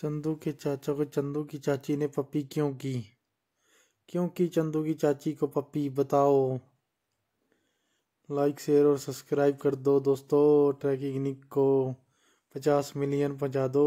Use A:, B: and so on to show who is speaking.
A: चंदू के चाचा को चंदू की चाची ने पप्पी क्यों की क्यों की चंदू की चाची को पप्पी बताओ लाइक शेयर और सब्सक्राइब कर दो दोस्तों ट्रैकिंग को पचास मिलियन पहुँचा दो